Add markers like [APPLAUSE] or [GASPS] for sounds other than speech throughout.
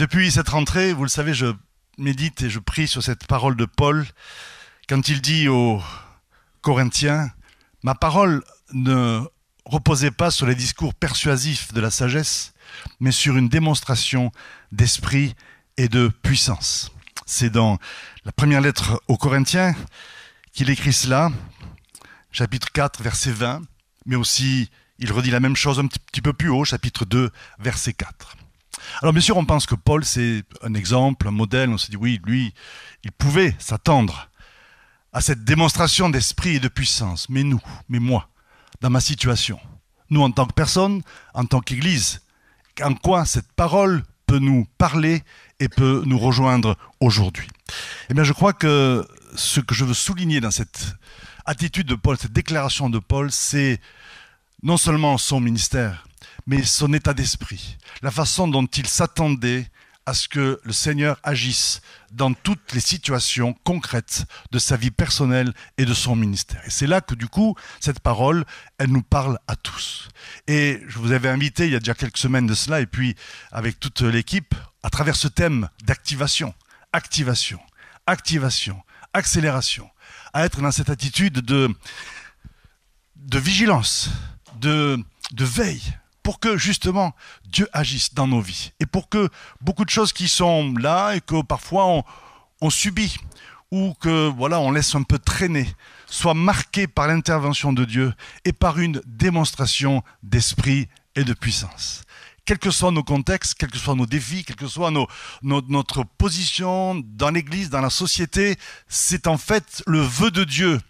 Depuis cette rentrée, vous le savez, je médite et je prie sur cette parole de Paul quand il dit aux Corinthiens, ma parole ne reposait pas sur les discours persuasifs de la sagesse, mais sur une démonstration d'esprit et de puissance. C'est dans la première lettre aux Corinthiens qu'il écrit cela, chapitre 4, verset 20, mais aussi il redit la même chose un petit peu plus haut, chapitre 2, verset 4. Alors bien sûr, on pense que Paul, c'est un exemple, un modèle. On se dit, oui, lui, il pouvait s'attendre à cette démonstration d'esprit et de puissance. Mais nous, mais moi, dans ma situation, nous en tant que personne, en tant qu'Église, en quoi cette parole peut nous parler et peut nous rejoindre aujourd'hui Eh bien, je crois que ce que je veux souligner dans cette attitude de Paul, cette déclaration de Paul, c'est non seulement son ministère, mais son état d'esprit, la façon dont il s'attendait à ce que le Seigneur agisse dans toutes les situations concrètes de sa vie personnelle et de son ministère. Et c'est là que du coup, cette parole, elle nous parle à tous. Et je vous avais invité il y a déjà quelques semaines de cela, et puis avec toute l'équipe, à travers ce thème d'activation, activation, activation, accélération, à être dans cette attitude de, vigilance, de veille, pour que justement Dieu agisse dans nos vies et pour que beaucoup de choses qui sont là et que parfois on, subit ou que voilà on laisse un peu traîner soient marquées par l'intervention de Dieu et par une démonstration d'esprit et de puissance. Quels que soient nos contextes, quels que soient nos défis, quelle que soit notre position dans l'Église, dans la société, c'est en fait le vœu de Dieu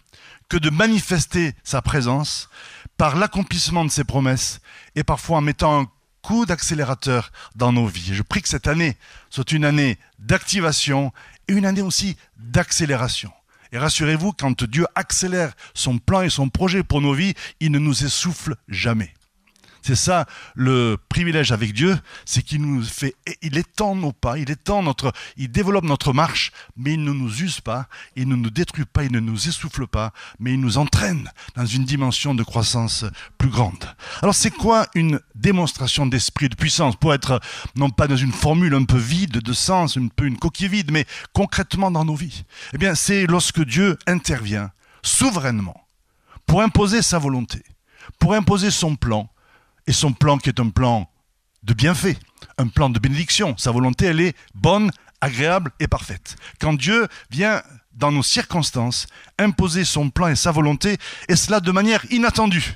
que de manifester sa présence par l'accomplissement de ses promesses et parfois en mettant un coup d'accélérateur dans nos vies. je prie que cette année soit une année d'activation et une année aussi d'accélération. Et rassurez-vous, quand Dieu accélère son plan et son projet pour nos vies, il ne nous essouffle jamais. C'est ça le privilège avec Dieu, c'est qu'il nous fait, il étend nos pas, il étend notre, il développe notre marche, mais il ne nous use pas, il ne nous détruit pas, il ne nous essouffle pas, mais il nous entraîne dans une dimension de croissance plus grande. Alors c'est quoi une démonstration d'esprit, de puissance, pour être non pas dans une formule un peu vide de sens, un peu une coquille vide, mais concrètement dans nos vies Eh bien c'est lorsque Dieu intervient souverainement pour imposer sa volonté, pour imposer son plan, et son plan qui est un plan de bienfait, un plan de bénédiction. Sa volonté, elle est bonne, agréable et parfaite. Quand Dieu vient dans nos circonstances imposer son plan et sa volonté, et cela de manière inattendue,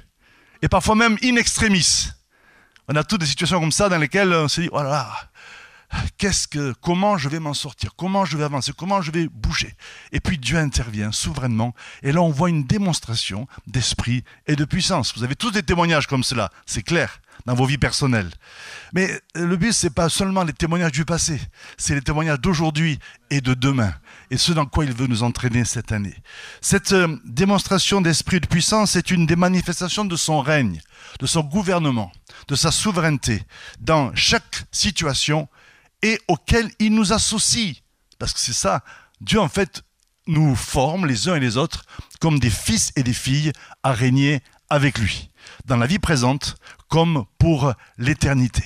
et parfois même in extremis. On a toutes des situations comme ça dans lesquelles on se dit, oh là là, qu'est-ce comment je vais m'en sortir, comment je vais avancer, comment je vais bouger. Et puis Dieu intervient souverainement. Et là, on voit une démonstration d'esprit et de puissance. Vous avez tous des témoignages comme cela, c'est clair dans vos vies personnelles. Mais euh, le but, ce n'est pas seulement les témoignages du passé, c'est les témoignages d'aujourd'hui et de demain, et ce dans quoi il veut nous entraîner cette année. Cette euh, démonstration d'esprit de puissance est une des manifestations de son règne, de son gouvernement, de sa souveraineté, dans chaque situation et auquel il nous associe. Parce que c'est ça, Dieu en fait nous forme les uns et les autres comme des fils et des filles à régner avec lui, dans la vie présente comme pour l'éternité.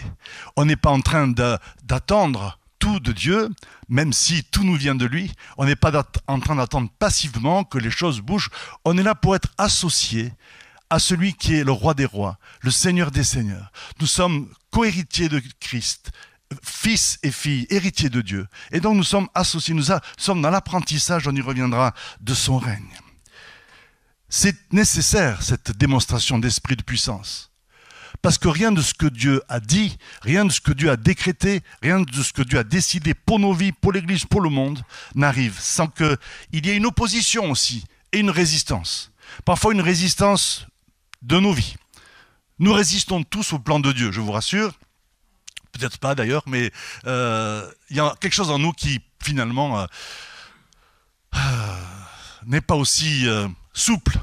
On n'est pas en train d'attendre tout de Dieu, même si tout nous vient de lui. On n'est pas en train d'attendre passivement que les choses bougent. On est là pour être associé à celui qui est le roi des rois, le Seigneur des seigneurs. Nous sommes cohéritiers de Christ, fils et filles, héritiers de Dieu. Et donc nous sommes associés, nous sommes dans l'apprentissage, on y reviendra, de son règne. C'est nécessaire, cette démonstration d'esprit de puissance. Parce que rien de ce que Dieu a dit, rien de ce que Dieu a décrété, rien de ce que Dieu a décidé pour nos vies, pour l'Église, pour le monde, n'arrive sans qu'il y ait une opposition aussi et une résistance. Parfois une résistance de nos vies. Nous résistons tous au plan de Dieu, je vous rassure peut-être pas d'ailleurs, mais euh, il y a quelque chose en nous qui finalement euh, euh, n'est pas aussi souple,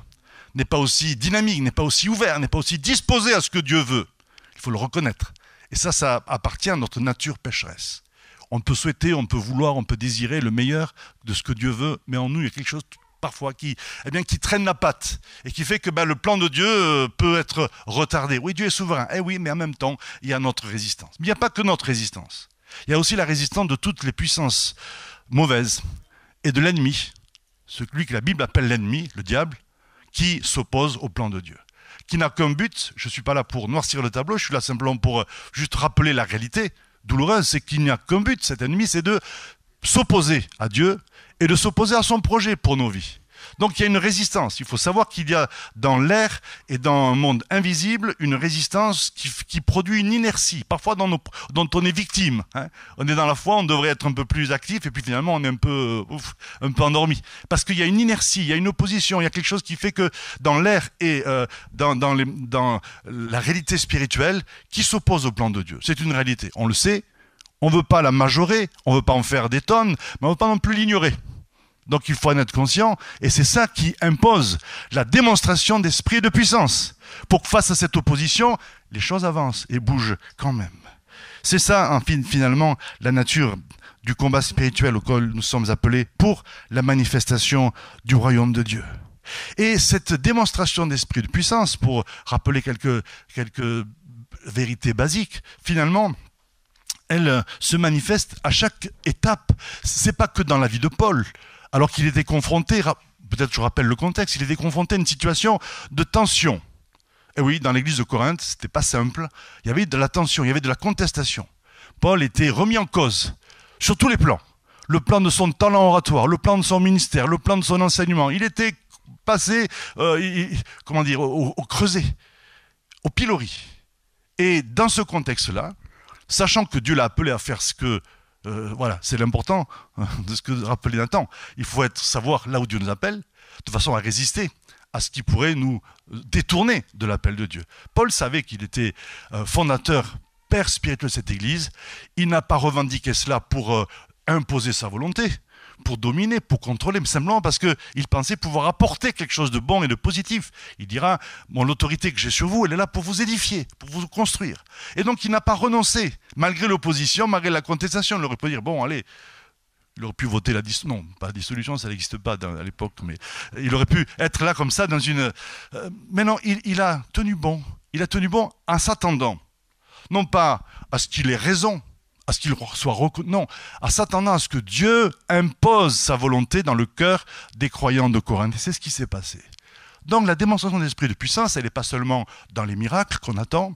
n'est pas aussi dynamique, n'est pas aussi ouvert, n'est pas aussi disposé à ce que Dieu veut. Il faut le reconnaître. Et ça, ça appartient à notre nature pécheresse. On peut souhaiter, on peut vouloir, on peut désirer le meilleur de ce que Dieu veut, mais en nous, il y a quelque chose parfois, qui, eh bien, qui traîne la patte et qui fait que ben, le plan de Dieu euh, peut être retardé. Oui, Dieu est souverain. Eh oui, mais en même temps, il y a notre résistance. Mais il n'y a pas que notre résistance. Il y a aussi la résistance de toutes les puissances mauvaises et de l'ennemi, celui que la Bible appelle l'ennemi, le diable, qui s'oppose au plan de Dieu qui n'a qu'un but. Je ne suis pas là pour noircir le tableau, je suis là simplement pour euh, juste rappeler la réalité douloureuse, c'est qu'il n'y a qu'un but, cet ennemi, c'est de s'opposer à Dieu et de s'opposer à son projet pour nos vies. Donc il y a une résistance. Il faut savoir qu'il y a dans l'air et dans un monde invisible une résistance qui, produit une inertie, parfois dans nos, dont on est victime. Hein. On est dans la foi, on devrait être un peu plus actif, et puis finalement on est un peu, euh, un peu endormi. Parce qu'il y a une inertie, il y a une opposition, il y a quelque chose qui fait que dans l'air et euh, dans, dans la réalité spirituelle, qui s'oppose au plan de Dieu. C'est une réalité. On le sait, on ne veut pas la majorer, on ne veut pas en faire des tonnes, mais on ne veut pas non plus l'ignorer. Donc il faut en être conscient, et c'est ça qui impose la démonstration d'esprit et de puissance, pour que face à cette opposition, les choses avancent et bougent quand même. C'est ça, en finalement, la nature du combat spirituel auquel nous sommes appelés pour la manifestation du royaume de Dieu. Et cette démonstration d'esprit de puissance, pour rappeler quelques vérités basiques, finalement, elle euh, se manifeste à chaque étape. C'est pas que dans la vie de Paul, alors qu'il était confronté, peut-être je rappelle le contexte, il était confronté à une situation de tension. Et eh oui, dans l'église de Corinthe, ce c'était pas simple. Il y avait de la tension, il y avait de la contestation. Paul était remis en cause sur tous les plans. Le plan de son talent oratoire, le plan de son ministère, le plan de son enseignement. Il était passé, euh, comment dire, au, au creuset, au pilori. Et dans ce contexte-là, sachant que Dieu l'a appelé à faire ce que... Euh, voilà, c'est l'important hein, de ce que rappelait Nathan. Il faut savoir là où Dieu nous appelle, de façon à résister à ce qui pourrait nous détourner de l'appel de Dieu. Paul savait qu'il était euh, fondateur, père spirituel de cette Église. Il n'a pas revendiqué cela pour euh, imposer sa volonté pour dominer, pour contrôler, mais simplement parce qu'il pensait pouvoir apporter quelque chose de bon et de positif. Il dira, mon l'autorité que j'ai sur vous, elle est là pour vous édifier, pour vous construire. Et donc il n'a pas renoncé, malgré l'opposition, malgré la contestation. Il aurait pu dire, bon, allez, il aurait pu voter la dissolution. Non, pas la dissolution, ça n'existe pas à l'époque, mais il aurait pu être là comme ça dans une. Euh, mais non, il, a tenu bon. Il a tenu bon en s'attendant. Non pas à ce qu'il ait raison, à ce qu'il soit Non, à s'attendre à ce que Dieu impose sa volonté dans le cœur des croyants de Corinthe. Et c'est ce qui s'est passé. Donc la démonstration d'esprit de puissance, elle n'est pas seulement dans les miracles qu'on attend,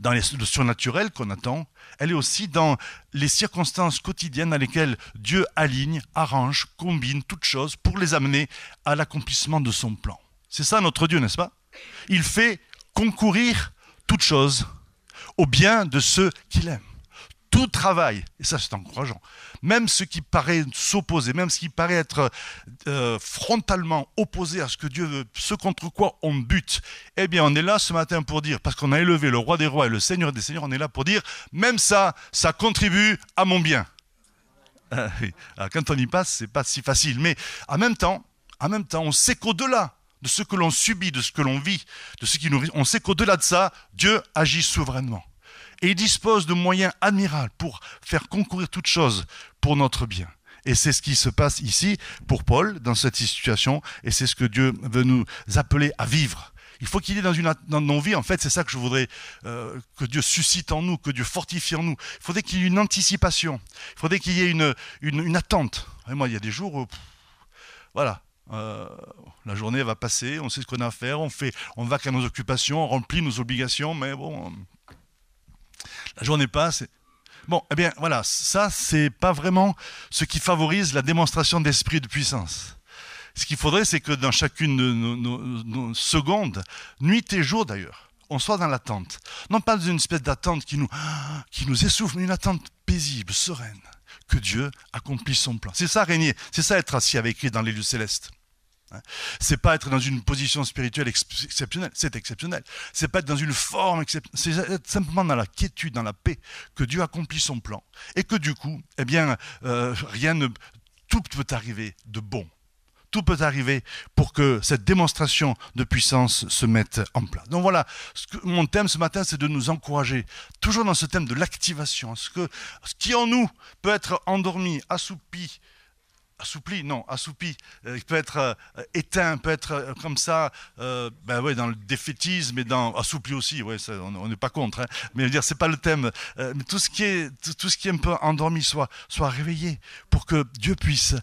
dans les, le surnaturel qu'on attend, elle est aussi dans les circonstances quotidiennes dans lesquelles Dieu aligne, arrange, combine toutes choses pour les amener à l'accomplissement de son plan. C'est ça notre Dieu, n'est-ce pas Il fait concourir toutes choses au bien de ceux qu'il aime tout travail, et ça c'est encourageant, même ce qui paraît s'opposer, même ce qui paraît être euh, frontalement opposé à ce que Dieu veut, ce contre quoi on bute, eh bien on est là ce matin pour dire, parce qu'on a élevé le roi des rois et le seigneur des seigneurs, on est là pour dire, même ça, ça contribue à mon bien. [LAUGHS] Ah quand on y passe, c'est pas si facile, mais en même temps, en même temps, on sait qu'au-delà de ce que l'on subit, de ce que l'on vit, de ce qui nous... On sait qu'au-delà de ça, Dieu agit souverainement. Et il dispose de moyens admirables pour faire concourir toutes choses pour notre bien. Et c'est ce qui se passe ici pour Paul dans cette situation, et c'est ce que Dieu veut nous appeler à vivre. Il faut qu'il ait dans, nos vies, en fait, c'est ça que je voudrais euh, que Dieu suscite en nous, que Dieu fortifie en nous. Il faudrait qu'il y ait une anticipation, il faudrait qu'il y ait une, une, attente. Et moi, il y a des jours où, voilà, euh, la journée va passer, on sait ce qu'on a à faire, on, fait, on va qu'à nos occupations, on remplit nos obligations, mais bon, la journée passe. Bon, eh bien voilà, ça, c'est pas vraiment ce qui favorise la démonstration d'esprit de puissance. Ce qu'il faudrait, c'est que dans chacune de nos, secondes, nuit et jour d'ailleurs, on soit dans l'attente. Non pas dans une espèce d'attente qui nous, [GASPS] qui nous essouffle, mais une attente paisible, sereine, que Dieu accomplisse son plan. C'est ça régner, c'est ça être assis avec lui dans les lieux célestes. Hein. C'est pas être dans une position spirituelle exceptionnelle, c'est exceptionnel. C'est pas être dans une forme exceptionnelle, c'est être simplement dans la quiétude, dans la paix, que Dieu accomplit son plan. Et que du coup, eh bien, euh, rien ne, tout peut arriver de bon. Tout peut arriver pour que cette démonstration de puissance se mette en place. Donc voilà, mon thème ce matin, c'est de nous encourager, toujours dans ce thème de l'activation, ce, ce qui en nous peut être endormi, assoupi, assoupli, non, assoupi, euh, peut être euh, euh, éteint, peut être comme ça, ben ouais, dans le défaitisme et dans assoupli aussi, ouais, on n'est pas contre, hein. mais je veux dire, c'est pas le thème. mais tout ce qui est tout, ce qui est un peu endormi soit soit réveillé pour que Dieu puisse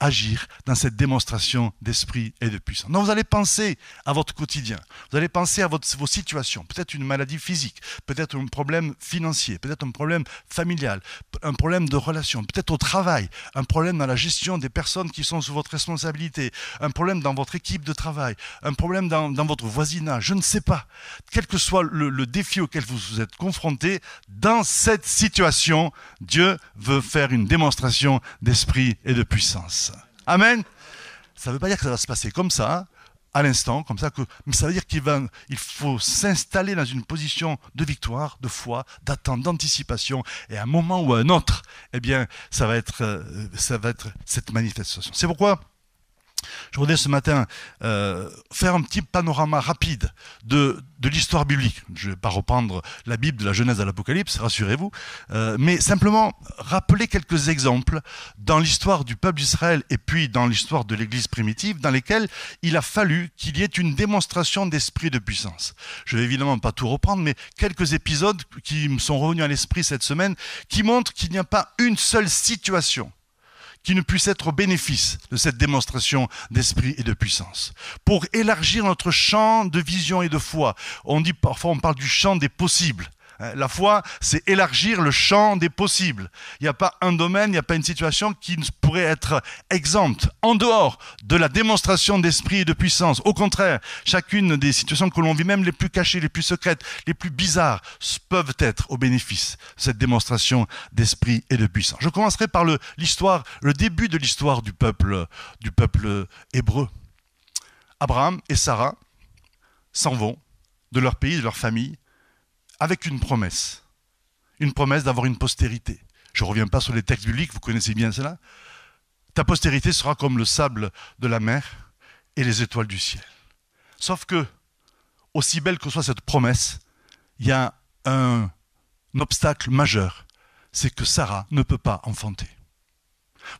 agir dans cette démonstration d'esprit et de puissance. Non, vous allez penser à votre quotidien, vous allez penser à votre, vos situations, peut-être une maladie physique, peut-être un problème financier, peut-être un problème familial, un problème de relation, peut-être au travail, un problème dans la gestion des personnes qui sont sous votre responsabilité, un problème dans votre équipe de travail, un problème dans, votre voisinage, je ne sais pas. Quel que soit le, défi auquel vous vous êtes confronté, dans cette situation, Dieu veut faire une démonstration d'esprit et de puissance. Amen. Ça ne veut pas dire que ça va se passer comme ça à l'instant, comme ça que, ça veut dire qu'il il faut s'installer dans une position de victoire, de foi, d'attente, d'anticipation, et à un moment ou à un autre, eh bien, ça va être, euh, ça va être cette manifestation. C'est pourquoi je voudrais ce matin euh, faire un petit panorama rapide de, de l'histoire biblique. Je ne vais pas reprendre la Bible de la Genèse à l'Apocalypse, rassurez-vous, euh, mais simplement rappeler quelques exemples dans l'histoire du peuple d'Israël et puis dans l'histoire de l'Église primitive, dans lesquels il a fallu qu'il y ait une démonstration d'esprit de puissance. Je vais évidemment pas tout reprendre, mais quelques épisodes qui me sont revenus à l'esprit cette semaine, qui montrent qu'il n'y a pas une seule situation qui ne puisse être au bénéfice de cette démonstration d'esprit et de puissance. Pour élargir notre champ de vision et de foi, on dit parfois, on parle du champ des possibles. Hein, la foi, c'est élargir le champ des possibles. Il n'y a pas un domaine, il n'y a pas une situation qui ne pourrait être exempte, en dehors de la démonstration d'esprit et de puissance. Au contraire, chacune des situations que l'on vit, même les plus cachées, les plus secrètes, les plus bizarres, peuvent être au bénéfice de cette démonstration d'esprit et de puissance. Je commencerai par l'histoire, le, le, début de l'histoire du peuple, du peuple hébreu. Abraham et Sarah s'en vont de leur pays, de leur famille, avec une promesse. Une promesse d'avoir une postérité. Je ne reviens pas sur les textes bibliques, vous connaissez bien cela. Ta postérité sera comme le sable de la mer et les étoiles du ciel. Sauf que, aussi belle que soit cette promesse, il y a un, un obstacle majeur, c'est que Sarah ne peut pas enfanter.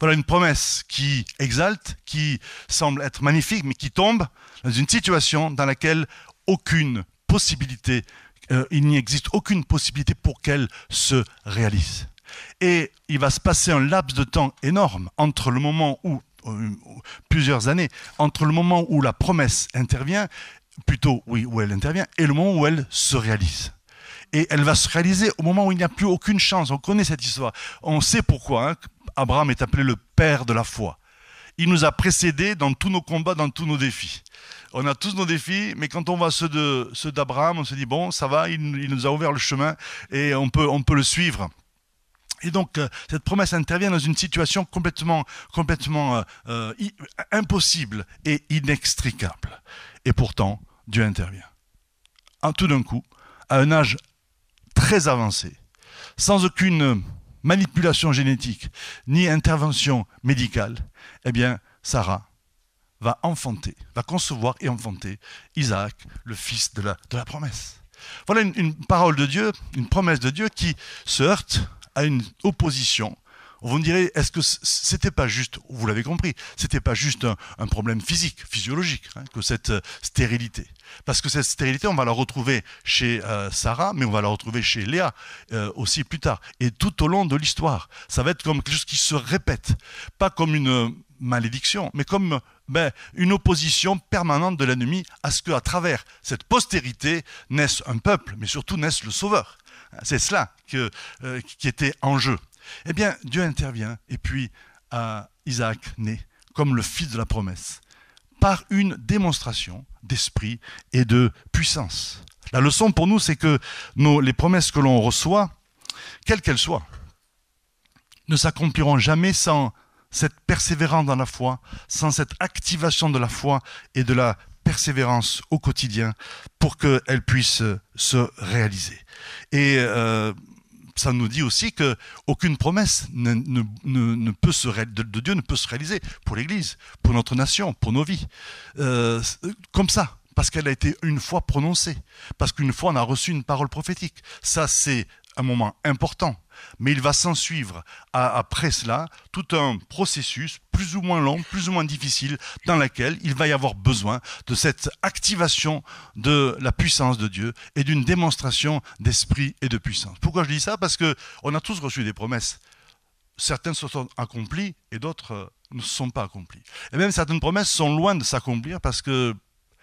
Voilà une promesse qui exalte, qui semble être magnifique, mais qui tombe dans une situation dans laquelle aucune possibilité euh, il n'y existe aucune possibilité pour qu'elle se réalise. Et il va se passer un laps de temps énorme entre le moment où, euh, plusieurs années, entre le moment où la promesse intervient, plutôt oui, où elle intervient, et le moment où elle se réalise et elle va se réaliser au moment où il n'y a plus aucune chance. On connaît cette histoire. On sait pourquoi hein, Abraham est appelé le père de la foi. Il nous a précédés dans tous nos combats, dans tous nos défis on a tous nos défis, mais quand on voit ceux d'Abraham, on se dit bon, ça va, il, nous a ouvert le chemin et on peut on peut le suivre. Et donc euh, cette promesse intervient dans une situation complètement complètement euh, euh, impossible et inextricable. Et pourtant, Dieu intervient. tout d'un coup, à un âge très avancé, sans aucune manipulation génétique ni intervention médicale, eh bien Sarah va enfanter, va concevoir et enfanter Isaac, le fils de la, de la promesse. Voilà une, parole de Dieu, une promesse de Dieu qui se heurte à une opposition. Vous me direz, est-ce que c'était pas juste, vous l'avez compris, c'était pas juste un, problème physique, physiologique, hein, que cette euh, stérilité Parce que cette stérilité, on va la retrouver chez euh, Sarah, mais on va la retrouver chez Léa euh, aussi plus tard. Et tout au long de l'histoire, ça va être comme quelque chose qui se répète, pas comme une malédiction, mais comme ben, une opposition permanente de l'ennemi à ce qu'à travers cette postérité naisse un peuple, mais surtout naisse le Sauveur. C'est cela euh, qui était en jeu. Eh bien, Dieu intervient, et puis Isaac naît comme le fils de la promesse, par une démonstration d'esprit et de puissance. La leçon pour nous, c'est que les promesses que l'on reçoit, quelles qu'elles soient, ne s'accompliront jamais sans cette persévérance dans la foi, sans cette activation de la foi et de la persévérance au quotidien pour qu'elle puisse se réaliser. Et euh, ça nous dit aussi que aucune promesse de Dieu ne peut se réaliser pour l'Église, pour notre nation, pour nos vies, euh, comme ça, parce qu'elle a été une fois prononcée, parce qu'une fois on a reçu une parole prophétique. Ça, c'est un moment important, mais il va s'en suivre après cela tout un processus plus ou moins long, plus ou moins difficile, dans lequel il va y avoir besoin de cette activation de la puissance de Dieu et d'une démonstration d'esprit et de puissance. Pourquoi je dis ça Parce que on a tous reçu des promesses. Certaines se sont accomplies et d'autres euh, ne sont pas accomplies. Et même certaines promesses sont loin de s'accomplir parce que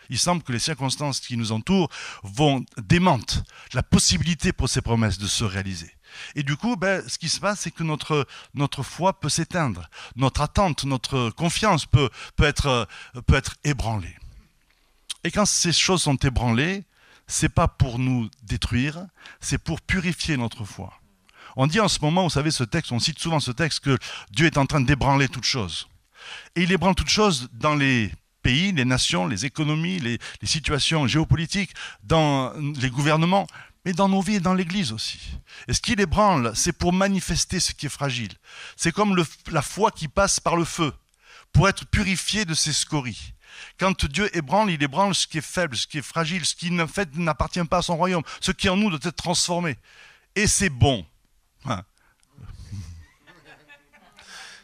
il semble que les circonstances qui nous entourent vont démentent la possibilité pour ces promesses de se réaliser. Et du coup, ben, ce qui se passe, c'est que notre, notre foi peut s'éteindre, notre attente, notre confiance peut, peut, être, peut être ébranlée. Et quand ces choses sont ébranlées, c'est pas pour nous détruire, c'est pour purifier notre foi. On dit en ce moment, vous savez, ce texte, on cite souvent ce texte que Dieu est en train d'ébranler toutes choses. Et il ébranle toutes choses dans les pays, les nations, les économies, les, situations géopolitiques, dans les gouvernements, mais dans nos vies et dans l'Église aussi. Et ce qu'il ébranle c'est pour manifester ce qui est fragile. C'est comme la foi qui passe par le feu, pour être purifiée de ses scories. Quand Dieu ébranle, il ébranle ce qui est faible, ce qui est fragile, ce qui en fait n'appartient pas à son royaume, ce qui en nous doit être transformé. Et c'est bon. Hein.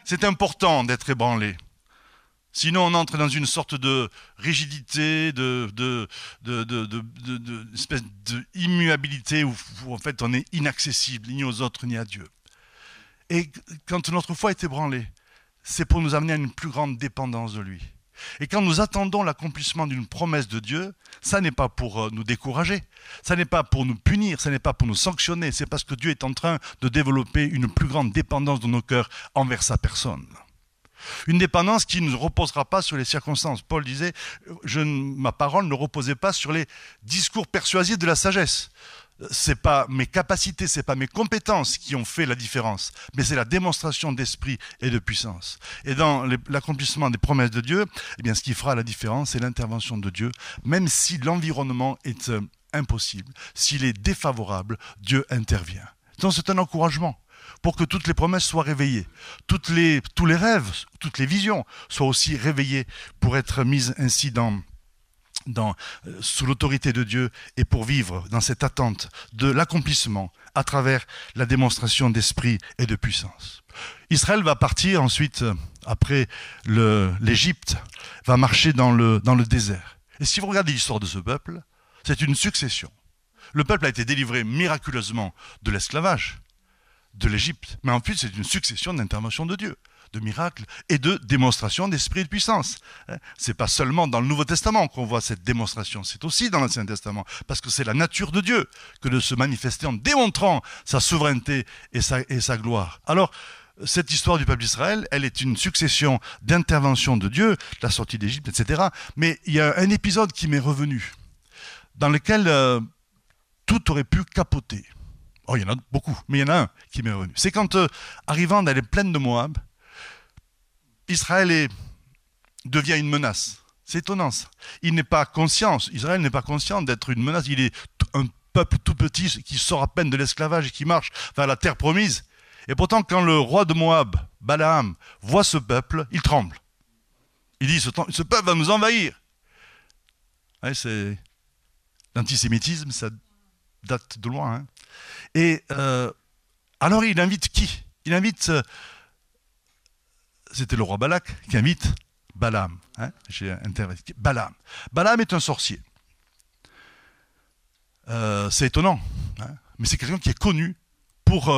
c'est important d'être ébranlé. Sinon, on entre dans une sorte de rigidité, de, d'immuabilité où, en fait on est inaccessible ni aux autres ni à Dieu. Et quand notre foi est ébranlée, c'est pour nous amener à une plus grande dépendance de lui. Et quand nous attendons l'accomplissement d'une promesse de Dieu, ça n'est pas pour euh, nous décourager, ça n'est pas pour nous punir, ça n'est pas pour nous sanctionner, c'est parce que Dieu est en train de développer une plus grande dépendance de nos cœurs envers sa personne. Une dépendance qui ne reposera pas sur les circonstances. Paul disait, ma parole ne reposait pas sur les discours persuasifs de la sagesse. Ce n'est pas mes capacités, ce n'est pas mes compétences qui ont fait la différence, mais c'est la démonstration d'esprit et de puissance. Et dans l'accomplissement des promesses de Dieu, eh bien, ce qui fera la différence, c'est l'intervention de Dieu, même si l'environnement est euh, impossible, s'il est défavorable, Dieu intervient. Donc c'est un encouragement pour que toutes les promesses soient réveillées, les, tous les rêves, toutes les visions soient aussi réveillées pour être mises ainsi dans, euh, sous l'autorité de Dieu et pour vivre dans cette attente de l'accomplissement à travers la démonstration d'esprit et de puissance. Israël va partir ensuite, euh, après l'Égypte, va marcher dans le, dans le désert. Et si vous regardez l'histoire de ce peuple, c'est une succession. Le peuple a été délivré miraculeusement de l'esclavage de l'Égypte. Mais en plus, c'est une succession d'interventions de Dieu, de miracles et de démonstrations d'esprit et de puissance. Hein, c'est pas seulement dans le Nouveau Testament qu'on voit cette démonstration, c'est aussi dans l'Ancien Testament, parce que c'est la nature de Dieu que de se manifester en démontrant sa souveraineté et sa, et sa gloire. Alors, cette histoire du peuple d'Israël, elle est une succession d'interventions de Dieu, la sortie d'Égypte, etc. Mais il y a un épisode qui m'est revenu, dans lequel euh, tout aurait pu capoter. Oh, il y en a beaucoup, mais il y en a un qui m'est revenu. C'est quand, euh, arrivant dans les plaines de Moab, Israël devient une menace. C'est étonnant Il n'est pas conscient, Israël n'est pas conscient d'être une menace. Il est un peuple tout petit qui sort à peine de l'esclavage et qui marche vers la terre promise. Et pourtant, quand le roi de Moab, Balaam, voit ce peuple, il tremble. Il dit, ce, peuple va nous envahir. c'est l'antisémitisme, ça date de loin. Hein. Et euh, alors il invite qui Il invite, euh, c'était le roi Balak qui invite Balaam. Hein. Balaam. Balaam est un sorcier. Euh, c'est étonnant, hein. mais c'est quelqu'un qui est connu pour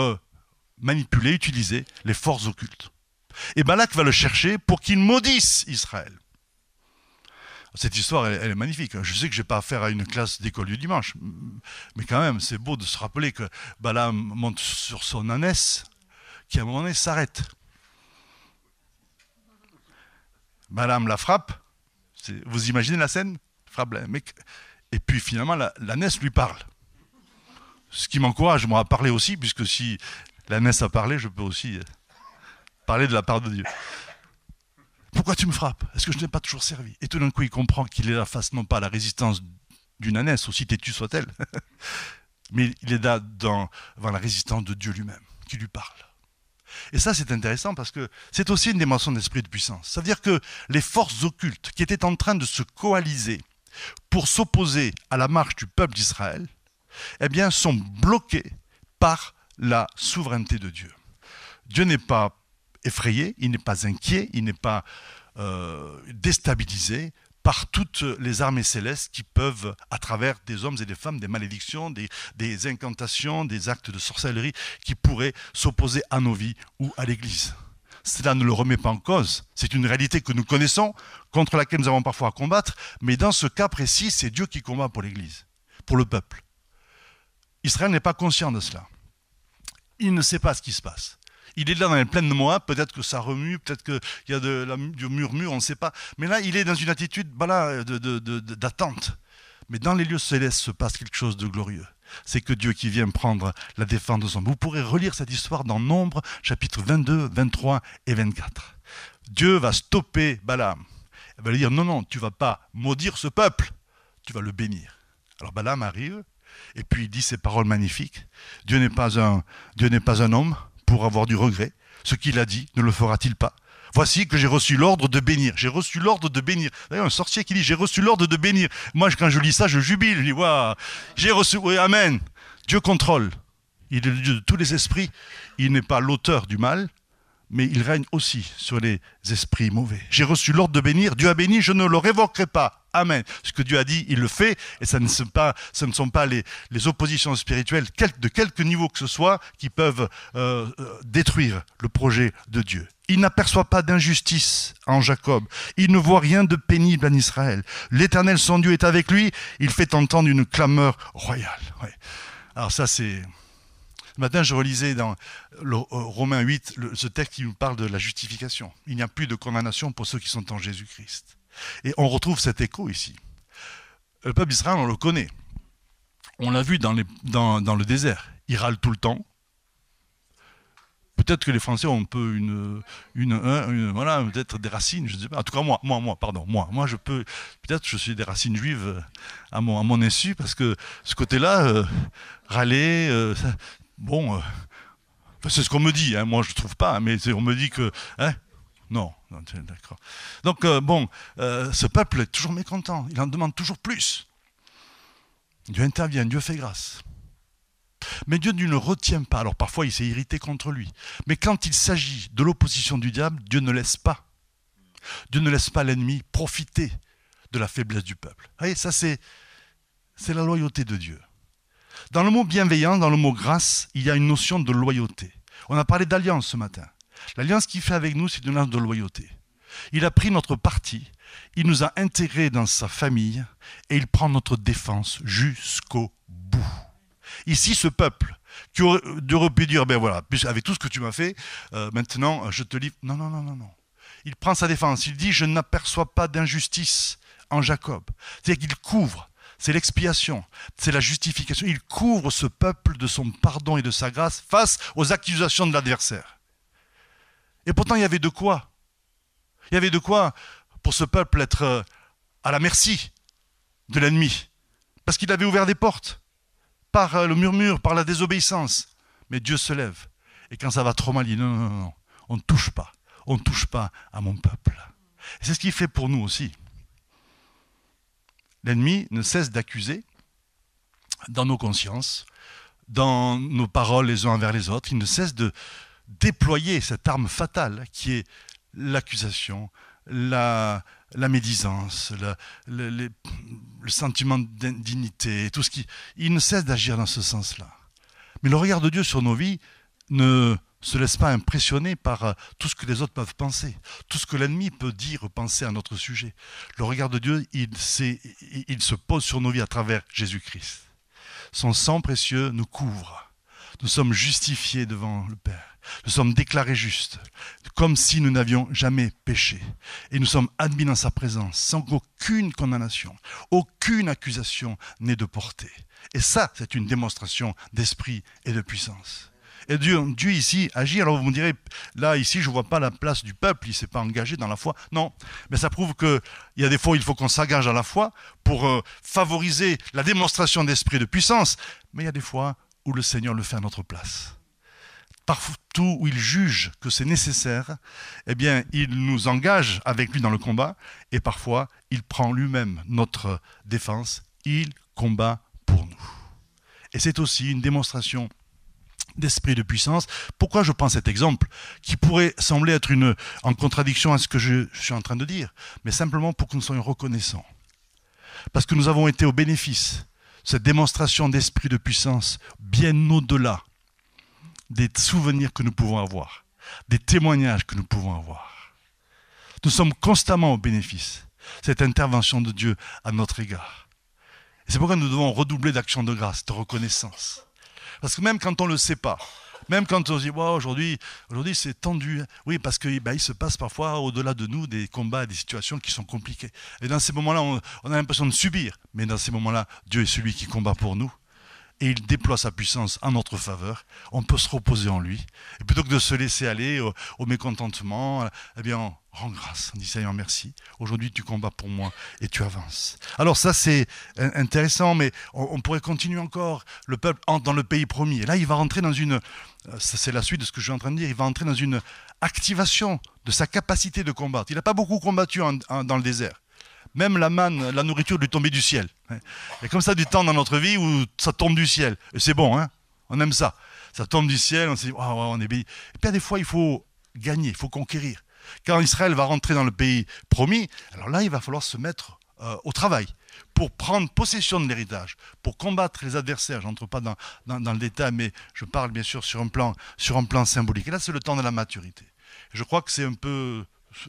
manipuler, utiliser les forces occultes. Et Balak va le chercher pour qu'il maudisse Israël. Cette histoire, elle, est magnifique. Je sais que je n'ai pas affaire à une classe d'école du dimanche, mais quand même, c'est beau de se rappeler que Balaam monte sur son ânesse, qui à un moment donné s'arrête. Balaam la frappe. Vous imaginez la scène Frappe le mec. Et puis finalement, l'ânesse lui parle. Ce qui m'encourage, moi, à parler aussi, puisque si l'ânesse a parlé, je peux aussi euh, parler de la part de Dieu. Pourquoi tu me frappes Est-ce que je n'ai pas toujours servi Et tout d'un coup, il comprend qu'il est là face non pas à la résistance d'une ânesse, aussi têtue soit-elle, [LAUGHS] mais il est là devant la résistance de Dieu lui-même, qui lui parle. Et ça, c'est intéressant parce que c'est aussi une dimension d'esprit de puissance. Ça veut dire que les forces occultes qui étaient en train de se coaliser pour s'opposer à la marche du peuple d'Israël, eh bien, sont bloquées par la souveraineté de Dieu. Dieu n'est pas effrayé, il n'est pas inquiet, il n'est pas euh, déstabilisé par toutes les armées célestes qui peuvent, à travers des hommes et des femmes, des malédictions, des, des incantations, des actes de sorcellerie, qui pourraient s'opposer à nos vies ou à l'Église. Cela ne le remet pas en cause. C'est une réalité que nous connaissons, contre laquelle nous avons parfois à combattre, mais dans ce cas précis, c'est Dieu qui combat pour l'Église, pour le peuple. Israël n'est pas conscient de cela. Il ne sait pas ce qui se passe. Il est là dans les plaines de Moab, peut-être que ça remue, peut-être qu'il y a du murmure, on ne sait pas. Mais là, il est dans une attitude bah d'attente. Mais dans les lieux célestes se passe quelque chose de glorieux. C'est que Dieu qui vient prendre la défense de son. Vous pourrez relire cette histoire dans Nombre, chapitres 22, 23 et 24. Dieu va stopper Balaam. Il va lui dire Non, non, tu vas pas maudire ce peuple, tu vas le bénir. Alors Balaam arrive, et puis il dit ces paroles magnifiques Dieu n'est pas un, Dieu n'est pas un homme pour avoir du regret Ce qu'il a dit, ne le fera-t-il pas Voici que j'ai reçu l'ordre de bénir. J'ai reçu l'ordre de bénir. D'ailleurs, un sorcier qui dit J'ai reçu l'ordre de bénir. Moi, quand je lis ça, je jubile. Je dis Waouh, j'ai reçu. Oui, Amen. Dieu contrôle. Il est le Dieu de tous les esprits. Il n'est pas l'auteur du mal, mais il règne aussi sur les esprits mauvais. J'ai reçu l'ordre de bénir. Dieu a béni, je ne le révoquerai pas. Amen. Ce que Dieu a dit, il le fait, et ce ne sont pas, les, oppositions spirituelles de quelque niveau que ce soit qui peuvent euh, euh, détruire le projet de Dieu. Il n'aperçoit pas d'injustice en Jacob. Il ne voit rien de pénible en Israël. L'Éternel, son Dieu, est avec lui. Il fait entendre une clameur royale. Alors ça, c'est... Ce matin, je relisais dans le, euh, Romains 8 ce texte qui nous parle de la justification. Il n'y a plus de condamnation pour ceux qui sont en Jésus-Christ. Et on retrouve cet écho ici. Le peuple d'Israël, on le connaît. On l'a vu dans, le désert. Il râle tout le temps. Peut-être que les Français ont un peu une, une, voilà, peut-être des racines, je sais pas. En tout cas, moi, moi, pardon, moi, moi, je peux, peut-être je suis des racines juives euh, à mon, insu, parce que ce côté-là, euh, râler, euh, bon, c'est ce qu'on me dit, hein. moi je ne trouve pas, mais on me dit que hein, non, non d'accord. Donc, euh, bon, euh, ce peuple est toujours mécontent, il en demande toujours plus. Dieu intervient, Dieu fait grâce. Mais Dieu ne le retient pas. Alors parfois, il s'est irrité contre lui. Mais quand il s'agit de l'opposition du diable, Dieu ne laisse pas. Dieu ne laisse pas l'ennemi profiter de la faiblesse du peuple. Vous voyez, ça c'est, c'est la loyauté de Dieu. Dans le mot bienveillant, dans le mot grâce, il y a une notion de loyauté. On a parlé d'alliance ce matin. L'alliance qu'il fait avec nous, c'est une alliance de loyauté. Il a pris notre parti, il nous a intégrés dans sa famille et il prend notre défense jusqu'au bout. Ici, ce peuple qui aurait, pu dire, ben voilà, avec tout ce que tu m'as fait, euh, maintenant euh, je te livre. Non, non, non, non, non. Il prend sa défense. Il dit, je n'aperçois pas d'injustice en Jacob. C'est-à-dire qu'il couvre c'est l'expiation, c'est la justification. Il couvre ce peuple de son pardon et de sa grâce face aux accusations de l'adversaire. Et pourtant, il y avait de quoi. Il y avait de quoi pour ce peuple être euh, à la merci de l'ennemi. Parce qu'il avait ouvert des portes par euh, le murmure, par la désobéissance. Mais Dieu se lève. Et quand ça va trop mal, il dit non, non, non, on ne touche pas. On ne touche pas à mon peuple. C'est ce qu'il fait pour nous aussi. L'ennemi ne cesse d'accuser dans nos consciences, dans nos paroles les uns envers les autres. Il ne cesse de, déployer cette arme fatale qui est l'accusation, la, médisance, le, sentiment d'indignité, tout ce qui... Il ne cesse d'agir dans ce sens-là. Mais le regard de Dieu sur nos vies ne se laisse pas impressionner par euh, tout ce que les autres peuvent penser, tout ce que l'ennemi peut dire, penser à notre sujet. Le regard de Dieu, il se pose sur nos vies à travers Jésus-Christ. Son sang précieux nous couvre nous sommes justifiés devant le Père. Nous sommes déclarés justes, comme si nous n'avions jamais péché. Et nous sommes admis dans sa présence, sans qu'aucune condamnation, aucune accusation n'ait de portée. Et ça, c'est une démonstration d'esprit et de puissance. Et Dieu, Dieu ici agit. Alors vous me direz, là, ici, je ne vois pas la place du peuple, il ne s'est pas engagé dans la foi. Non, mais ça prouve qu'il y a des fois, il faut qu'on s'engage à la foi pour euh, favoriser la démonstration d'esprit et de puissance. Mais il y a des fois, où le Seigneur le fait à notre place. Partout où il juge que c'est nécessaire, eh bien, il nous engage avec lui dans le combat et parfois, il prend lui-même notre défense. Il combat pour nous. Et c'est aussi une démonstration d'esprit de puissance. Pourquoi je prends cet exemple qui pourrait sembler être une, en contradiction à ce que je, je suis en train de dire, mais simplement pour que nous soyons reconnaissants. Parce que nous avons été au bénéfice cette démonstration d'esprit de puissance bien au-delà des souvenirs que nous pouvons avoir, des témoignages que nous pouvons avoir. Nous sommes constamment au bénéfice cette intervention de Dieu à notre égard. C'est pourquoi nous devons redoubler d'actions de grâce, de reconnaissance. Parce que même quand on ne le sait pas, même quand on se dit, aujourd'hui, aujourd'hui c'est tendu. Hein. Oui, parce qu'il bah, il se passe parfois au-delà de nous des combats, des situations qui sont compliquées. Et dans ces moments-là, on a l'impression de subir. Mais dans ces moments-là, Dieu est celui qui combat pour nous et il déploie sa puissance en notre faveur, on peut se reposer en lui. Et plutôt que de se laisser aller au, mécontentement, eh bien, on rend grâce on dit Seigneur, merci. Aujourd'hui, tu combats pour moi et tu avances. Alors ça, c'est intéressant, mais on, pourrait continuer encore. Le peuple entre dans le pays promis. Et là, il va rentrer dans une... Euh, c'est la suite de ce que je suis en train de dire. Il va entrer dans une activation de sa capacité de combattre. Il n'a pas beaucoup combattu dans le désert même la manne, la nourriture lui tombait du ciel. Il y a comme ça du temps dans notre vie où ça tombe du ciel. Et c'est bon, hein on aime ça. Ça tombe du ciel, on se dit, oh, on est béni. Et puis, des fois, il faut gagner, il faut conquérir. Quand Israël va rentrer dans le pays promis, alors là, il va falloir se mettre euh, au travail pour prendre possession de l'héritage, pour combattre les adversaires. Je n'entre pas dans, dans, le détail, mais je parle bien sûr sur un plan, sur un plan symbolique. Et là, c'est le temps de la maturité. Je crois que c'est un peu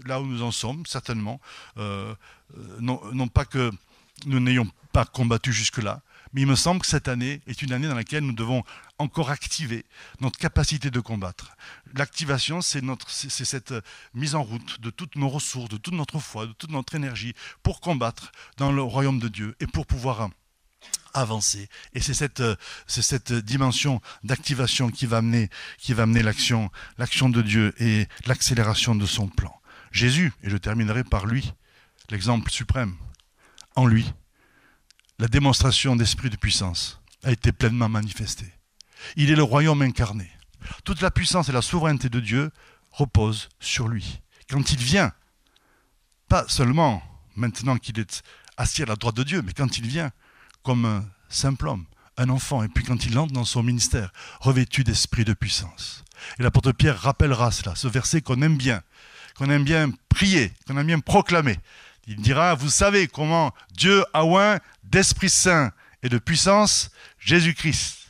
là où nous en sommes, certainement. Euh, euh, non, pas que nous n'ayons pas combattu jusque-là, mais il me semble que cette année est une année dans laquelle nous devons encore activer notre capacité de combattre. L'activation, c'est cette mise en route de toutes nos ressources, de toute notre foi, de toute notre énergie pour combattre dans le royaume de Dieu et pour pouvoir avancer. Et c'est cette, cette, dimension d'activation qui va amener, qui va l'action, l'action de Dieu et l'accélération de son plan. Jésus, et je terminerai par lui, l'exemple suprême, en lui, la démonstration d'esprit de puissance a été pleinement manifestée. Il est le royaume incarné. Toute la puissance et la souveraineté de Dieu reposent sur lui. Quand il vient, pas seulement maintenant qu'il est assis à la droite de Dieu, mais quand il vient comme un simple homme, un enfant, et puis quand il entre dans son ministère, revêtu d'esprit de puissance. Et l'apôtre Pierre rappellera cela, ce verset qu'on aime bien, qu'on aime bien prier, qu'on aime bien proclamer. Il dira, vous savez comment Dieu a oint d'Esprit Saint et de puissance Jésus-Christ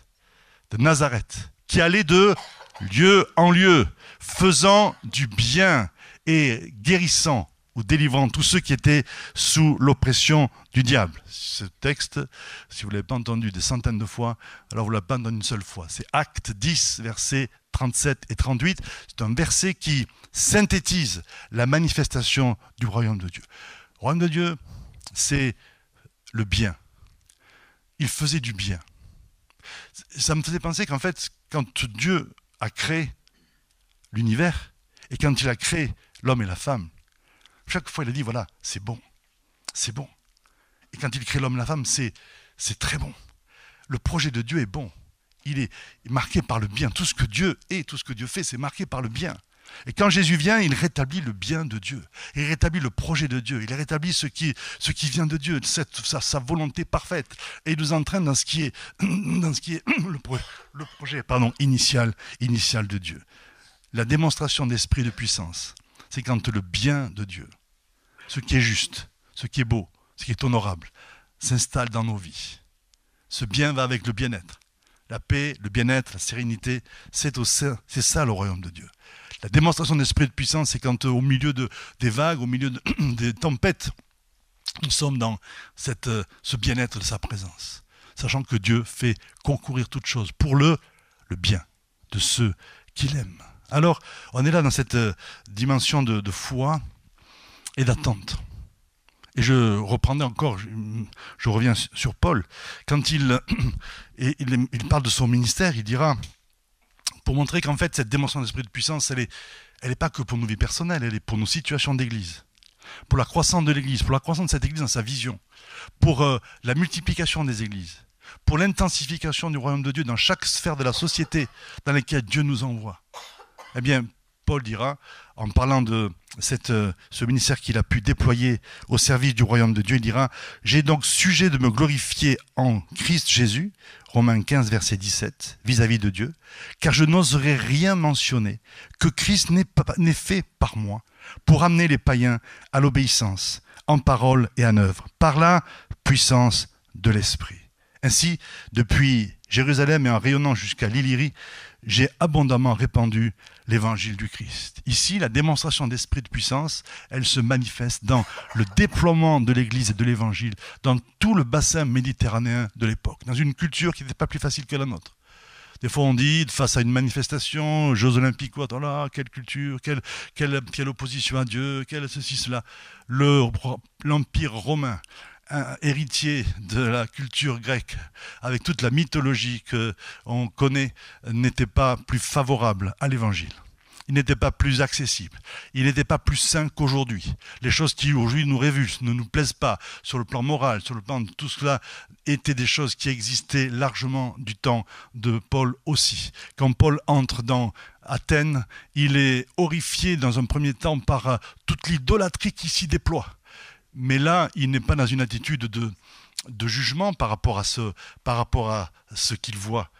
de Nazareth, qui allait de lieu en lieu, faisant du bien et guérissant ou délivrant tous ceux qui étaient sous l'oppression du diable. Ce texte, si vous ne l'avez pas entendu des centaines de fois, alors vous ne l'avez pas entendu une seule fois. C'est Acte 10, versets 37 et 38. C'est un verset qui synthétise la manifestation du royaume de Dieu. Le royaume de Dieu, c'est le bien. Il faisait du bien. Ça me faisait penser qu'en fait, quand Dieu a créé l'univers, et quand il a créé l'homme et la femme, chaque fois, il a dit, voilà, c'est bon, c'est bon. Et quand il crée l'homme la femme, c'est, c'est très bon. Le projet de Dieu est bon. Il est marqué par le bien. Tout ce que Dieu est, tout ce que Dieu fait, c'est marqué par le bien. Et quand Jésus vient, il rétablit le bien de Dieu. Il rétablit le projet de Dieu. Il rétablit ce qui, ce qui vient de Dieu, cette, sa, volonté parfaite. Et il nous entraîne dans ce qui est, [CLEARS THROAT] ce qui est [CLEARS THROAT] le, le projet pardon, initial, initial de Dieu. La démonstration d'esprit de puissance c'est quand le bien de Dieu, ce qui est juste, ce qui est beau, ce qui est honorable, s'installe dans nos vies. Ce bien va avec le bien-être. La paix, le bien-être, la sérénité, c'est ça le royaume de Dieu. La démonstration d'esprit de puissance, c'est quand euh, au milieu de, des vagues, au milieu [CLEARS THROAT] des tempêtes, nous sommes dans cette, euh, ce bien-être de sa présence, sachant que Dieu fait concourir toutes choses pour le, le bien de ceux qu'il aime. Alors, on est là dans cette euh, dimension de, foi et d'attente. Et je reprendrai encore, je, reviens sur Paul. Quand [CLEARS THROAT] il, parle de son ministère, il dira, pour montrer qu'en fait, cette dimension d'esprit de puissance, elle n'est pas que pour nos vies personnelles, elle est pour nos situations d'église, pour la croissance de l'église, pour la croissance de cette église dans sa vision, pour euh, la multiplication des églises, pour l'intensification du royaume de Dieu dans chaque sphère de la société dans laquelle Dieu nous envoie. Eh bien, Paul dira, en parlant de euh, ce ministère qu'il a pu déployer au service du royaume de Dieu, il dira, j'ai donc sujet de me glorifier en Christ Jésus, Romains 15, verset 17, vis-à-vis de Dieu, car je n'oserais rien mentionner que Christ n'est fait par moi pour amener les païens à l'obéissance, en parole et en œuvre, par la puissance de l'Esprit. Ainsi, depuis Jérusalem et en rayonnant jusqu'à l'Illyrie, j'ai abondamment répandu l'évangile du Christ. Ici, la démonstration d'esprit de puissance, elle se manifeste dans le déploiement de l'Église et de l'évangile dans tout le bassin méditerranéen de l'époque, dans une culture qui n'était pas plus facile que la nôtre. Des fois, on dit, face à une manifestation, Jeux Olympiques, oh là, quelle culture, quelle, quelle, opposition à Dieu, quelle ceci, cela. L'Empire romain, héritier de la culture grecque, avec toute la mythologie qu'on connaît, n'était pas plus favorable à l'évangile. Il n'était pas plus accessible. Il n'était pas plus sain qu'aujourd'hui. Les choses qui aujourd'hui nous révulsent, ne nous plaisent pas, sur le plan moral, sur le plan de tout cela, étaient des choses qui existaient largement du temps de Paul aussi. Quand Paul entre dans Athènes, il est horrifié dans un premier temps par euh, toute l'idolâtrie qui s'y déploie. Mais là, il n'est pas dans une attitude de, jugement par rapport à ce, qu'il voit,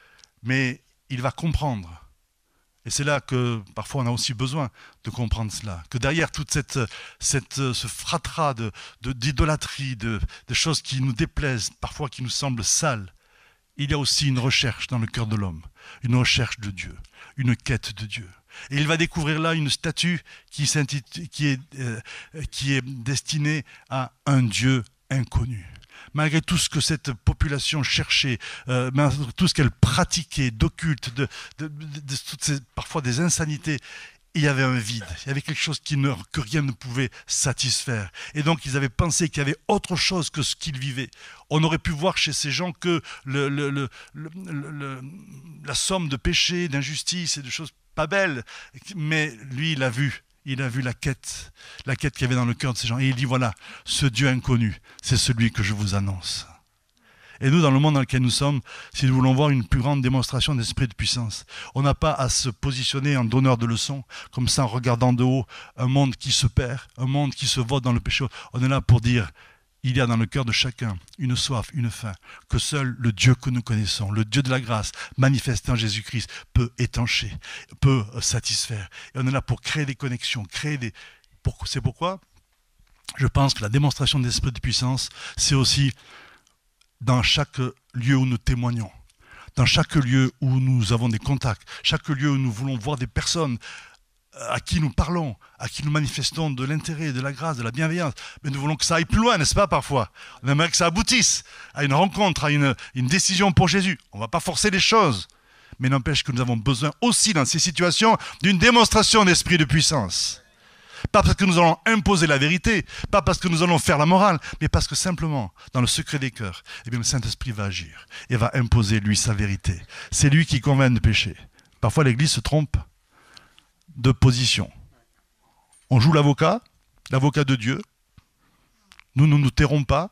mais il va comprendre. Et c'est là que parfois on a aussi besoin de comprendre cela, que derrière toute cette, ce fratras d'idolâtrie, de, choses qui nous déplaisent, parfois qui nous semblent sales, il y a aussi une recherche dans le cœur de l'homme, une recherche de Dieu, une quête de Dieu. Et il va découvrir là une statue euh, qui, est, destinée à un Dieu inconnu malgré tout ce que cette population cherchait, euh, malgré tout ce qu'elle pratiquait d'occulte, parfois des insanités, il y avait un vide, il y avait quelque chose qui ne, que rien ne pouvait satisfaire. Et donc ils avaient pensé qu'il y avait autre chose que ce qu'ils vivaient. On aurait pu voir chez ces gens que la somme de péchés, d'injustices et de choses pas belle, mais lui, il a vu. Il a vu la quête, la quête qu'il y avait dans le cœur de ces gens. Et il dit, voilà, ce Dieu inconnu, c'est celui que je vous annonce. Et nous, dans le monde dans lequel nous sommes, si nous voulons voir une plus grande démonstration d'esprit de puissance, on n'a pas à se positionner en donneur de leçons, comme ça en regardant de haut un monde qui se perd, un monde qui se vote dans le péché. On est là pour dire, il y a dans le cœur de chacun une soif, une faim, que seul le Dieu que nous connaissons, le Dieu de la grâce, manifesté en Jésus-Christ, peut étancher, peut satisfaire. Et on est là pour créer des connexions, créer des... C'est pourquoi je pense que la démonstration de l'esprit de puissance, c'est aussi dans chaque lieu où nous témoignons, dans chaque lieu où nous avons des contacts, chaque lieu où nous voulons voir des personnes, à qui nous parlons, à qui nous manifestons de l'intérêt, de la grâce, de la bienveillance. Mais nous voulons que ça aille plus loin, n'est-ce pas, parfois On aimerait que ça aboutisse à une rencontre, à une, décision pour Jésus. On ne va pas forcer les choses. Mais n'empêche que nous avons besoin aussi, dans ces situations, d'une démonstration d'esprit de puissance. Pas parce que nous allons imposer la vérité, pas parce que nous allons faire la morale, mais parce que simplement, dans le secret des cœurs, eh bien, le Saint-Esprit va agir et va imposer, lui, sa vérité. C'est lui qui convainc de pécher. Parfois, l'Église se trompe de position. On joue l'avocat, l'avocat de Dieu. Nous ne nous, tairons pas.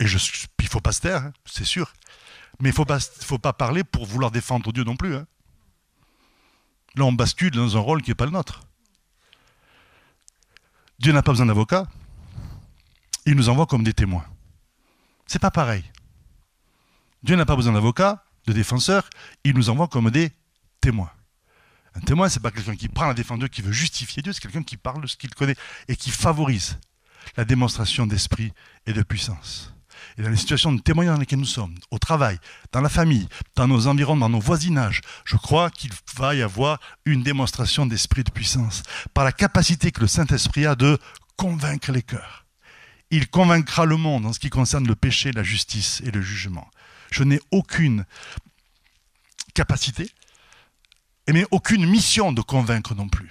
Et je, il faut pas se taire, hein, c'est sûr. Mais il faut pas, faut pas parler pour vouloir défendre Dieu non plus. Hein. Là, on bascule dans un rôle qui n'est pas le nôtre. Dieu n'a pas besoin d'avocat. Il nous envoie comme des témoins. C'est pas pareil. Dieu n'a pas besoin d'avocat, de défenseur. Il nous envoie comme des témoins. Un témoin, c'est pas quelqu'un qui prend la défense Dieu, qui veut justifier Dieu, c'est quelqu'un qui parle de ce qu'il connaît et qui favorise la démonstration d'esprit et de puissance. Et dans les situations de témoignage dans lesquelles nous sommes, au travail, dans la famille, dans nos environnements, dans nos voisinages, je crois qu'il va y avoir une démonstration d'esprit de puissance par la capacité que le Saint-Esprit a de convaincre les cœurs. Il convaincra le monde en ce qui concerne le péché, la justice et le jugement. Je n'ai aucune capacité, et mais aucune mission de convaincre non plus.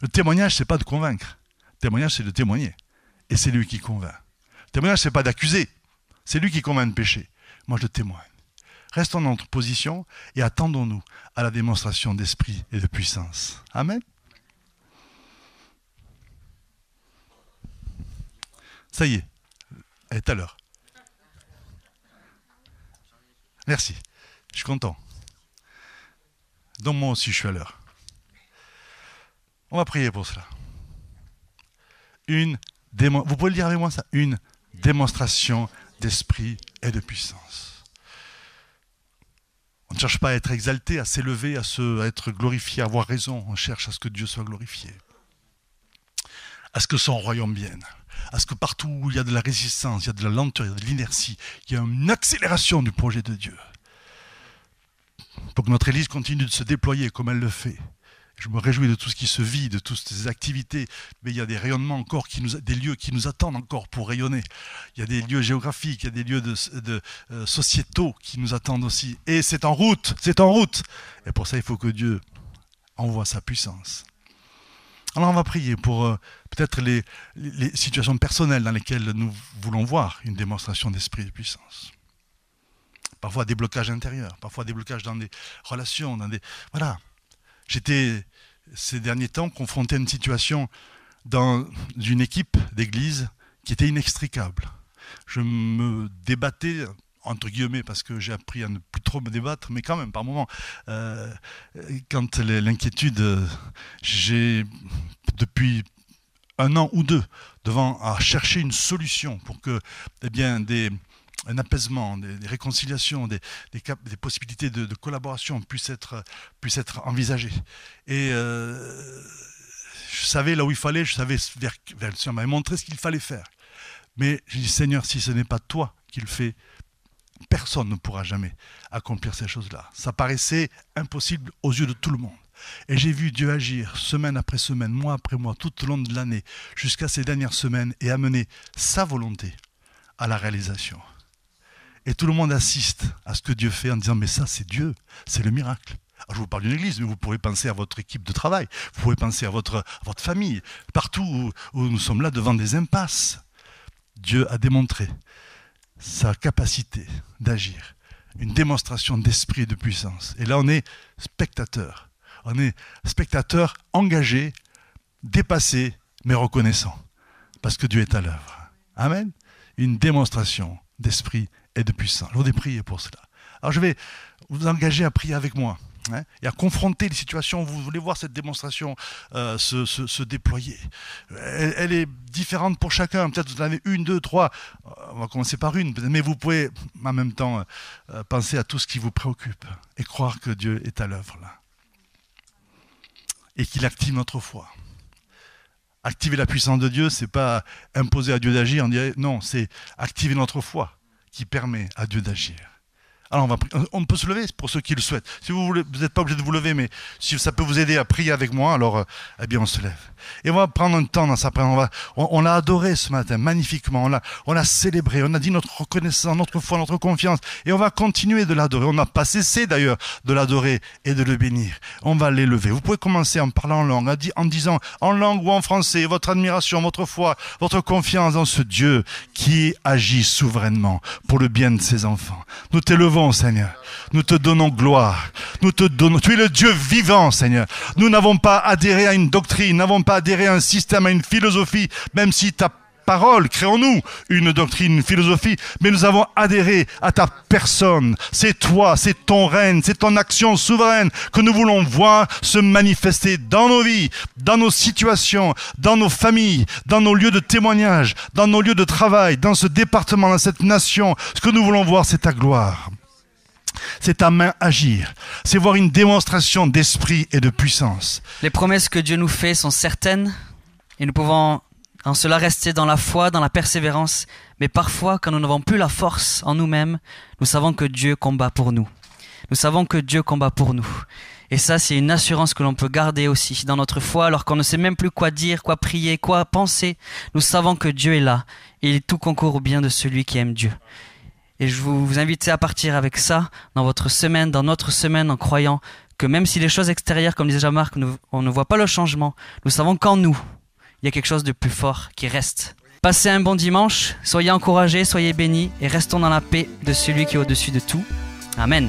Le témoignage, ce n'est pas de convaincre. Le témoignage, c'est de témoigner. Et c'est lui qui convainc. Le témoignage, ce n'est pas d'accuser. C'est lui qui convainc de péché. Moi, je témoigne. Restons dans notre position et attendons-nous à la démonstration d'esprit et de puissance. Amen. Ça y est, est à l'heure. Merci, je suis content. Donc moi aussi, je suis à l'heure. On va prier pour cela. Une Vous pouvez le dire avec moi ça Une démonstration d'esprit et de puissance. On ne cherche pas à être exalté, à s'élever, à, se... à être glorifié, à avoir raison. On cherche à ce que Dieu soit glorifié. À ce que son royaume vienne. À ce que partout où il y a de la résistance, il y a de la lenteur, il y a de l'inertie, il y a une accélération du projet de Dieu pour que notre Église continue de se déployer comme elle le fait. Je me réjouis de tout ce qui se vit, de toutes ces activités, mais il y a des rayonnements encore, qui des lieux qui nous attendent encore pour rayonner. Il y a des lieux géographiques, il y a des lieux de, euh, sociétaux qui nous attendent aussi. Et c'est en route, c'est en route. Et pour ça, il faut que Dieu envoie sa puissance. Alors on va prier pour euh, peut-être les, les situations personnelles dans lesquelles nous voulons voir une démonstration d'esprit de puissance parfois des blocages intérieurs, parfois des blocages dans des relations, dans des... Voilà. J'étais, ces derniers temps, confronté à une situation dans une équipe d'église qui était inextricable. Je me débattais entre guillemets, parce que j'ai appris à ne plus trop me débattre, mais quand même, par moments, euh, quand l'inquiétude, j'ai depuis un an ou deux devant à chercher une solution pour que eh bien, des, un apaisement, des, réconciliations, des, des, possibilités de, collaboration puissent être, puissent être envisagées. Et euh, je savais là où il fallait, je savais vers, vers le Seigneur m'avait montré ce qu'il fallait faire. Mais je dis, Seigneur, si ce n'est pas toi qui le fais, personne ne pourra jamais accomplir ces choses-là. Ça paraissait impossible aux yeux de tout le monde. Et j'ai vu Dieu agir semaine après semaine, mois après mois, tout au long de l'année, jusqu'à ces dernières semaines, et amener sa volonté à la réalisation. Et tout le monde assiste à ce que Dieu fait en disant, mais ça c'est Dieu, c'est le miracle. je vous parle d'une église, mais vous pouvez penser à votre équipe de travail, vous pouvez penser à votre, votre famille, partout où, nous sommes là devant des impasses. Dieu a démontré sa capacité d'agir, une démonstration d'esprit et de puissance. Et là, on est spectateur. On est spectateur engagé, dépassé, mais reconnaissant, parce que Dieu est à l'œuvre. Amen. Une démonstration d'esprit et de puissant. Je est prier pour cela. Alors je vais vous engager à prier avec moi hein, et à confronter les situations. où Vous voulez voir cette démonstration euh, se, déployer. Elle, est différente pour chacun. Peut-être vous en avez une, deux, trois. Euh, on va commencer par une. Mais vous pouvez en même temps euh, penser à tout ce qui vous préoccupe et croire que Dieu est à l'œuvre là. Et qu'il active notre foi. Activer la puissance de Dieu, c'est pas imposer à Dieu d'agir. non, c'est activer notre foi qui permet à Dieu d'agir. Alors on, va, on peut se lever pour ceux qui le souhaitent. Si vous n'êtes pas obligé de vous lever, mais si ça peut vous aider à prier avec moi, alors euh, eh bien on se lève. Et on va prendre un temps dans sa prière. On, l'a adoré ce matin, magnifiquement. On l'a, on l'a célébré. On a dit notre reconnaissance, notre foi, notre confiance. Et on va continuer de l'adorer. On n'a pas cessé d'ailleurs de l'adorer et de le bénir. On va l'élever. Vous pouvez commencer en parlant en langue, en disant en langue ou en français votre admiration, votre foi, votre confiance en ce Dieu qui agit souverainement pour le bien de ses enfants. Nous t'élevons Seigneur. Nous te donnons gloire. Nous te donnons. Tu es le Dieu vivant, Seigneur. Nous n'avons pas adhéré à une doctrine, n'avons pas adhéré à un système, à une philosophie, même si ta parole, créons-nous une doctrine, une philosophie, mais nous avons adhéré à ta personne. C'est toi, c'est ton règne, c'est ton action souveraine que nous voulons voir se manifester dans nos vies, dans nos situations, dans nos familles, dans nos lieux de témoignage, dans nos lieux de travail, dans ce département, dans cette nation. Ce que nous voulons voir, c'est ta gloire c'est à main agir. C'est voir une démonstration d'esprit et de puissance. Les promesses que Dieu nous fait sont certaines et nous pouvons en cela rester dans la foi, dans la persévérance. Mais parfois, quand nous n'avons plus la force en nous-mêmes, nous savons que Dieu combat pour nous. Nous savons que Dieu combat pour nous. Et ça, c'est une assurance que l'on peut garder aussi dans notre foi, alors qu'on ne sait même plus quoi dire, quoi prier, quoi penser. Nous savons que Dieu est là, et tout concourt au bien de celui qui aime Dieu. Et je vous, invite à partir avec ça dans votre semaine, dans notre semaine, en croyant que même si les choses extérieures, comme disait Jean-Marc, on ne voit pas le changement, nous savons qu'en nous, il y a quelque chose de plus fort qui reste. Passez un bon dimanche, soyez encouragés, soyez bénis et restons dans la paix de celui qui est au-dessus de tout. Amen.